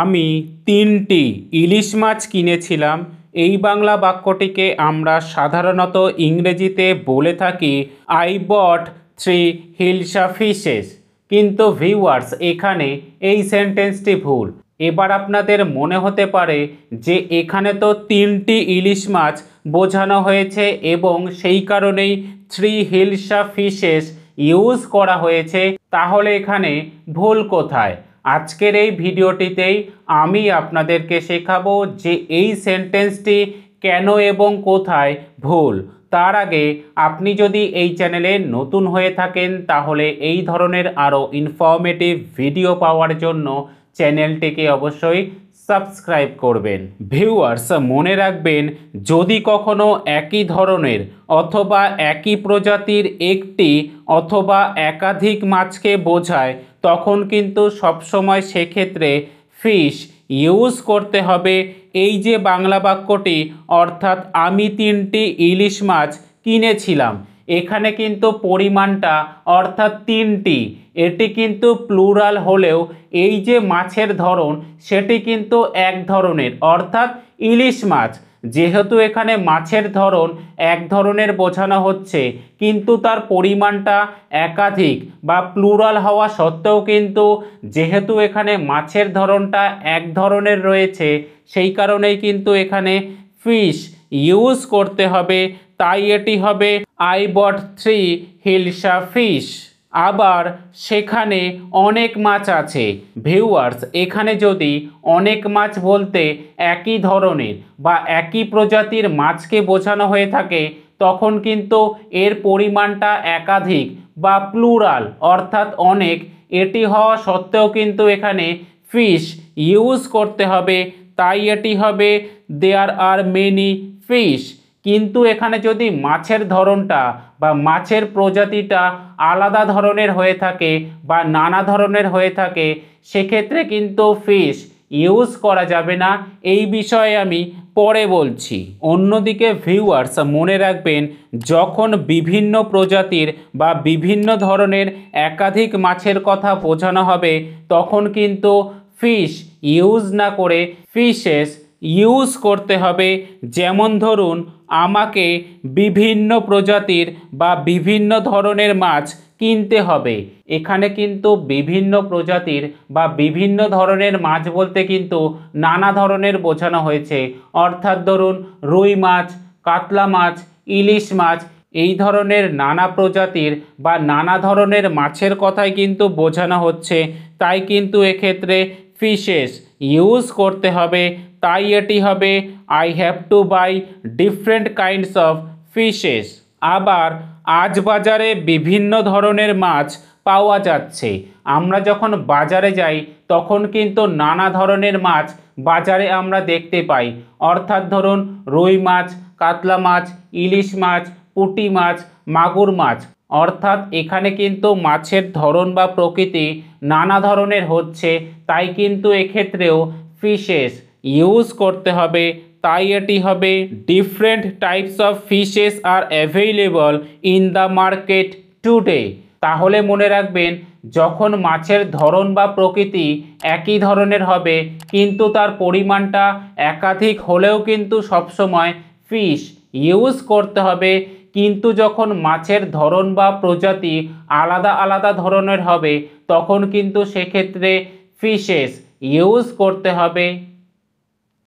আমি তিনটি ইলিশ মাছ কিনেছিলাম এই বাংলা বাক্যটিকে আমরা সাধারণত ইংরেজিতে বলে থাকি I bought three hilsa fishes কিন্তু ভিউয়ার্স এখানে এই সেন্টেন্সটি ভুল এবার আপনাদের মনে হতে পারে যে এখানে তো তিনটি ইলিশ মাছ বোঝানো হয়েছে এবং সেই কারণেই থ্রি হিলসা ফিশেস ইউজ করা হয়েছে তাহলে এখানে ভুল কোথায় আজকের এই ভিডিওটিতেই আমি আপনাদেরকে শেখাবো যে এই সেন্টেন্সটি কেন এবং কোথায় ভুল তার আগে আপনি যদি এই চ্যানেলে নতুন হয়ে থাকেন তাহলে এই ধরনের আরও ইনফর্মেটিভ ভিডিও পাওয়ার জন্য চ্যানেলটিকে অবশ্যই সাবস্ক্রাইব করবেন ভিউয়ার্স মনে রাখবেন যদি কখনো একই ধরনের অথবা একই প্রজাতির একটি অথবা একাধিক মাছকে বোঝায় তখন কিন্তু সবসময় সেক্ষেত্রে ফিশ ইউজ করতে হবে এই যে বাংলা বাক্যটি অর্থাৎ আমি তিনটি ইলিশ মাছ কিনেছিলাম এখানে কিন্তু পরিমাণটা অর্থাৎ তিনটি এটি কিন্তু প্লুরাল হলেও এই যে মাছের ধরন সেটি কিন্তু এক ধরনের অর্থাৎ ইলিশ মাছ যেহেতু এখানে মাছের ধরন এক ধরনের বোঝানো হচ্ছে কিন্তু তার পরিমাণটা একাধিক বা প্লুরাল হওয়া সত্ত্বেও কিন্তু যেহেতু এখানে মাছের ধরনটা এক ধরনের রয়েছে সেই কারণেই কিন্তু এখানে ফিশ ইউজ করতে হবে তাই এটি হবে আইবট থ্রি হিলসা ফিশ আবার সেখানে অনেক মাছ আছে ভিউয়ার্স এখানে যদি অনেক মাছ বলতে একই ধরনের বা একই প্রজাতির মাছকে বোঝানো হয়ে থাকে তখন কিন্তু এর পরিমাণটা একাধিক বা প্লুরাল অর্থাৎ অনেক এটি হওয়া সত্ত্বেও কিন্তু এখানে ফিশ ইউজ করতে হবে তাই এটি হবে দেয়ার আর মেনি ফিশ কিন্তু এখানে যদি মাছের ধরনটা বা মাছের প্রজাতিটা আলাদা ধরনের হয়ে থাকে বা নানা ধরনের হয়ে থাকে সেক্ষেত্রে কিন্তু ফিশ ইউজ করা যাবে না এই বিষয়ে আমি পরে বলছি অন্যদিকে ভিউয়ার্স মনে রাখবেন যখন বিভিন্ন প্রজাতির বা বিভিন্ন ধরনের একাধিক মাছের কথা বোঝানো হবে তখন কিন্তু ফিশ ইউজ না করে ফিশেস ইউজ করতে হবে যেমন ধরুন আমাকে বিভিন্ন প্রজাতির বা বিভিন্ন ধরনের মাছ কিনতে হবে এখানে কিন্তু বিভিন্ন প্রজাতির বা বিভিন্ন ধরনের মাছ বলতে কিন্তু নানা ধরনের বোঝানো হয়েছে অর্থাৎ ধরুন রুই মাছ কাতলা মাছ ইলিশ মাছ এই ধরনের নানা প্রজাতির বা নানা ধরনের মাছের কথাই কিন্তু বোঝানো হচ্ছে তাই কিন্তু এক্ষেত্রে ফিশেস ইউজ করতে হবে তাই এটি হবে I have to buy different kinds of fishes আবার আজ বাজারে বিভিন্ন ধরনের মাছ পাওয়া যাচ্ছে আমরা যখন বাজারে যাই তখন কিন্তু নানা ধরনের মাছ বাজারে আমরা দেখতে পাই অর্থাৎ ধরুন রুই মাছ কাতলা মাছ ইলিশ মাছ পুটি মাছ মাগুর মাছ অর্থাৎ এখানে কিন্তু মাছের ধরন বা প্রকৃতি নানা ধরনের হচ্ছে তাই কিন্তু এক্ষেত্রেও ফিশেস ইউজ করতে হবে তাই এটি হবে ডিফারেন্ট টাইপস অফ ফিশেস আর available in the market today তাহলে মনে রাখবেন যখন মাছের ধরন বা প্রকৃতি একই ধরনের হবে কিন্তু তার পরিমাণটা একাধিক হলেও কিন্তু সবসময় ফিশ ইউজ করতে হবে কিন্তু যখন মাছের ধরন বা প্রজাতি আলাদা আলাদা ধরনের হবে তখন কিন্তু সেক্ষেত্রে ফিশেস ইউজ করতে হবে